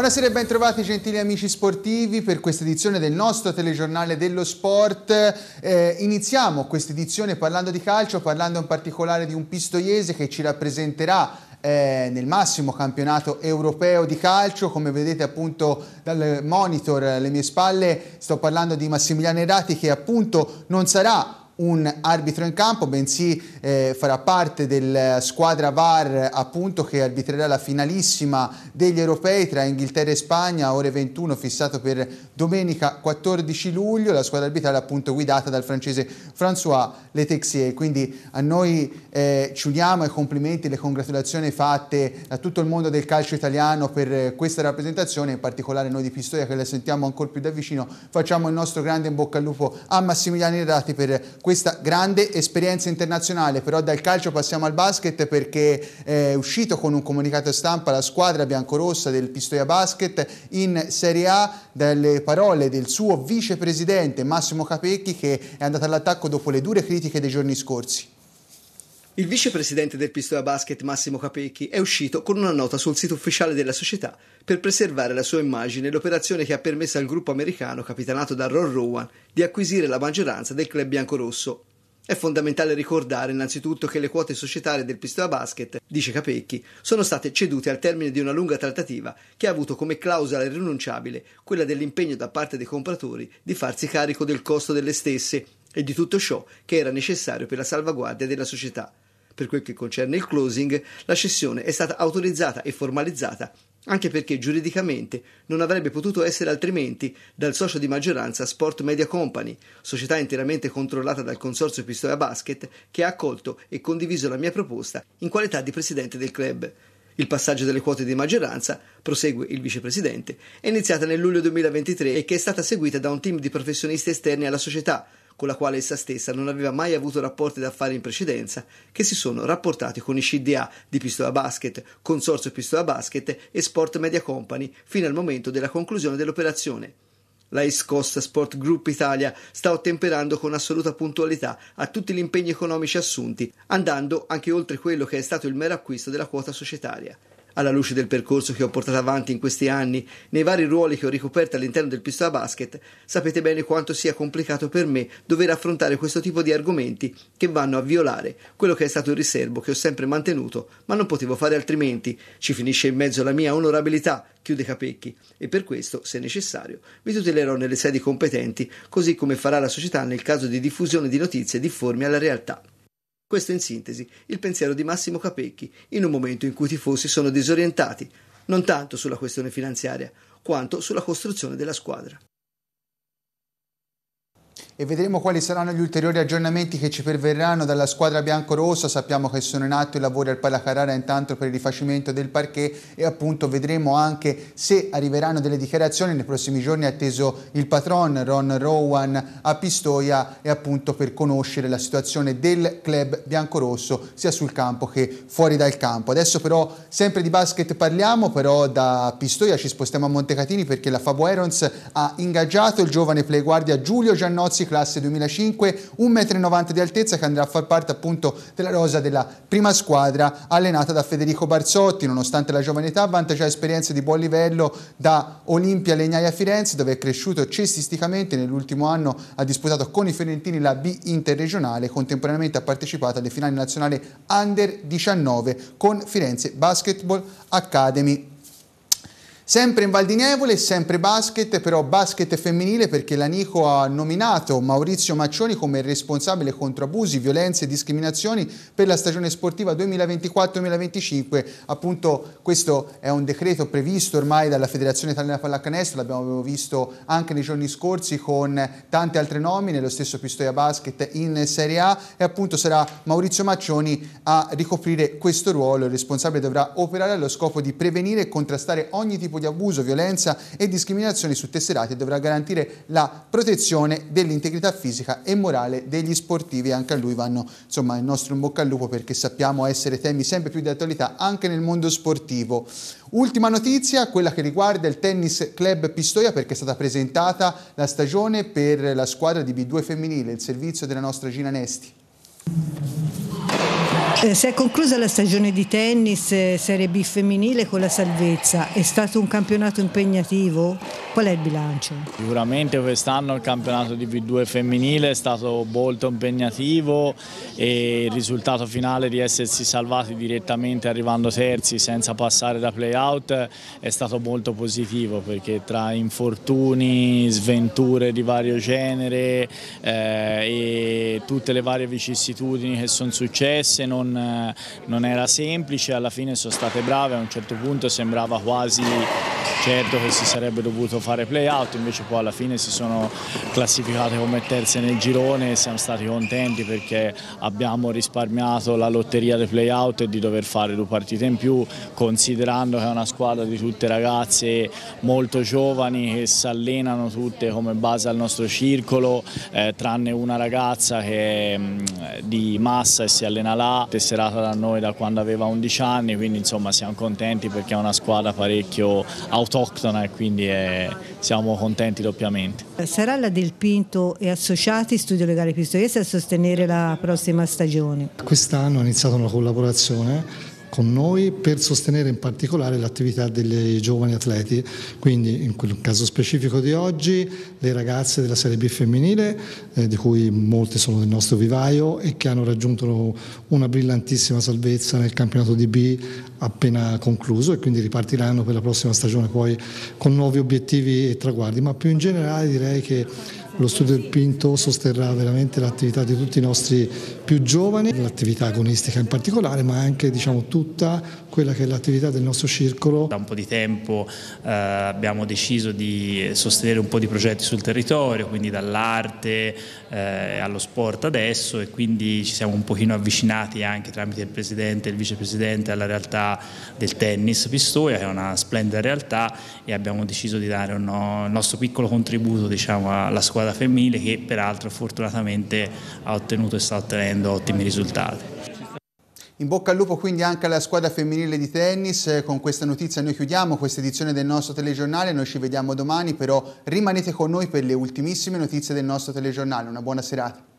Buonasera e ben trovati gentili amici sportivi per questa edizione del nostro telegiornale dello sport. Eh, iniziamo questa edizione parlando di calcio, parlando in particolare di un pistoiese che ci rappresenterà eh, nel massimo campionato europeo di calcio, come vedete appunto dal monitor alle mie spalle sto parlando di Massimiliano Erati che appunto non sarà un arbitro in campo, bensì eh, farà parte della squadra VAR appunto che arbitrerà la finalissima degli europei tra Inghilterra e Spagna, a ore 21 fissato per domenica 14 luglio, la squadra arbitrale appunto guidata dal francese François Letexier. Quindi a noi eh, ci uniamo ai complimenti e le congratulazioni fatte a tutto il mondo del calcio italiano per questa rappresentazione, in particolare noi di Pistoia che la sentiamo ancora più da vicino, facciamo il nostro grande in bocca al lupo a Massimiliano Irrati per questa questa grande esperienza internazionale, però dal calcio passiamo al basket perché è uscito con un comunicato stampa la squadra biancorossa del Pistoia Basket in Serie A dalle parole del suo vicepresidente Massimo Capecchi che è andato all'attacco dopo le dure critiche dei giorni scorsi. Il vicepresidente del Pistoia Basket Massimo Capecchi è uscito con una nota sul sito ufficiale della società per preservare la sua immagine e l'operazione che ha permesso al gruppo americano capitanato da Ron Rowan di acquisire la maggioranza del club biancorosso. È fondamentale ricordare innanzitutto che le quote societarie del Pistoia Basket, dice Capecchi, sono state cedute al termine di una lunga trattativa che ha avuto come clausola irrinunciabile quella dell'impegno da parte dei compratori di farsi carico del costo delle stesse e di tutto ciò che era necessario per la salvaguardia della società. Per quel che concerne il closing, la cessione è stata autorizzata e formalizzata anche perché giuridicamente non avrebbe potuto essere altrimenti dal socio di maggioranza Sport Media Company, società interamente controllata dal consorzio Pistoia Basket, che ha accolto e condiviso la mia proposta in qualità di presidente del club. Il passaggio delle quote di maggioranza, prosegue il vicepresidente, è iniziata nel luglio 2023 e che è stata seguita da un team di professionisti esterni alla società, con la quale essa stessa non aveva mai avuto rapporti d'affari in precedenza, che si sono rapportati con i CDA di Pistola Basket, Consorzio Pistola Basket e Sport Media Company fino al momento della conclusione dell'operazione. La East Coast Sport Group Italia sta ottemperando con assoluta puntualità a tutti gli impegni economici assunti, andando anche oltre quello che è stato il mero acquisto della quota societaria alla luce del percorso che ho portato avanti in questi anni, nei vari ruoli che ho ricoperto all'interno del Pistola Basket, sapete bene quanto sia complicato per me dover affrontare questo tipo di argomenti che vanno a violare quello che è stato il riservo che ho sempre mantenuto, ma non potevo fare altrimenti. Ci finisce in mezzo la mia onorabilità, chiude Capecchi, e per questo, se necessario, mi tutelerò nelle sedi competenti, così come farà la società nel caso di diffusione di notizie difformi alla realtà. Questo in sintesi il pensiero di Massimo Capecchi in un momento in cui i tifosi sono disorientati, non tanto sulla questione finanziaria, quanto sulla costruzione della squadra e vedremo quali saranno gli ulteriori aggiornamenti che ci perverranno dalla squadra biancorossa. Sappiamo che sono in atto i lavori al Palacarara intanto per il rifacimento del parquet e appunto vedremo anche se arriveranno delle dichiarazioni. Nei prossimi giorni atteso il patron Ron Rowan a Pistoia e appunto per conoscere la situazione del club biancorosso sia sul campo che fuori dal campo. Adesso però sempre di basket parliamo, però da Pistoia ci spostiamo a Montecatini perché la Fabo Erons ha ingaggiato il giovane playguardia Giulio Giannozzi classe 2005, 1,90 m di altezza che andrà a far parte appunto della rosa della prima squadra allenata da Federico Barzotti, nonostante la giovane età vanta già esperienze di buon livello da Olimpia Legnaia Firenze dove è cresciuto cestisticamente nell'ultimo anno ha disputato con i fiorentini la B interregionale, contemporaneamente ha partecipato alle finali nazionali Under 19 con Firenze Basketball Academy. Sempre in Val di Nievole, sempre basket, però basket femminile perché l'Anico ha nominato Maurizio Maccioni come responsabile contro abusi, violenze e discriminazioni per la stagione sportiva 2024-2025. Appunto questo è un decreto previsto ormai dalla Federazione Italiana Pallacanestro, l'abbiamo visto anche nei giorni scorsi con tante altre nomine, lo stesso Pistoia Basket in Serie A e appunto sarà Maurizio Maccioni a ricoprire questo ruolo. Il responsabile dovrà operare allo scopo di prevenire e contrastare ogni tipo di di abuso, violenza e discriminazione su tesserati e dovrà garantire la protezione dell'integrità fisica e morale degli sportivi. Anche a lui vanno insomma, il nostro in bocca al lupo perché sappiamo essere temi sempre più di attualità anche nel mondo sportivo. Ultima notizia, quella che riguarda il Tennis Club Pistoia perché è stata presentata la stagione per la squadra di B2 femminile, il servizio della nostra Gina Nesti. Eh, si è conclusa la stagione di tennis eh, Serie B femminile con la salvezza, è stato un campionato impegnativo? Qual è il bilancio? Sicuramente quest'anno il campionato di b 2 femminile è stato molto impegnativo e il risultato finale di essersi salvati direttamente arrivando terzi senza passare da playout è stato molto positivo perché tra infortuni, sventure di vario genere eh, e tutte le varie vicissitudini che sono successe non non, eh, non era semplice, alla fine sono state brave, a un certo punto sembrava quasi certo che si sarebbe dovuto fare play out, invece poi alla fine si sono classificate come terze nel girone e siamo stati contenti perché abbiamo risparmiato la lotteria dei play out e di dover fare due partite in più, considerando che è una squadra di tutte ragazze molto giovani che si allenano tutte come base al nostro circolo, eh, tranne una ragazza che è mm, mh, di massa e si allena là, tesserata da noi da quando aveva 11 anni, quindi insomma siamo contenti perché è una squadra parecchio autoctona e quindi è, eh, siamo contenti doppiamente. Sarà la Del Pinto e associati Studio Legale Pistoiese a sostenere la prossima stagione? Quest'anno ha iniziato una collaborazione con noi per sostenere in particolare l'attività dei giovani atleti, quindi in quel caso specifico di oggi le ragazze della Serie B femminile, eh, di cui molte sono del nostro vivaio e che hanno raggiunto una brillantissima salvezza nel campionato di B appena concluso e quindi ripartiranno per la prossima stagione poi con nuovi obiettivi e traguardi, ma più in generale direi che lo studio del Pinto sosterrà veramente l'attività di tutti i nostri più giovani, l'attività agonistica in particolare, ma anche diciamo, tutta quella che è l'attività del nostro circolo. Da un po' di tempo eh, abbiamo deciso di sostenere un po' di progetti sul territorio, quindi dall'arte eh, allo sport adesso e quindi ci siamo un pochino avvicinati anche tramite il Presidente e il Vicepresidente alla realtà del tennis Pistoia, che è una splendida realtà e abbiamo deciso di dare uno, il nostro piccolo contributo diciamo, alla squadra squadra femminile che peraltro fortunatamente ha ottenuto e sta ottenendo ottimi risultati. In bocca al lupo quindi anche alla squadra femminile di tennis, eh, con questa notizia noi chiudiamo questa edizione del nostro telegiornale, noi ci vediamo domani, però rimanete con noi per le ultimissime notizie del nostro telegiornale, una buona serata.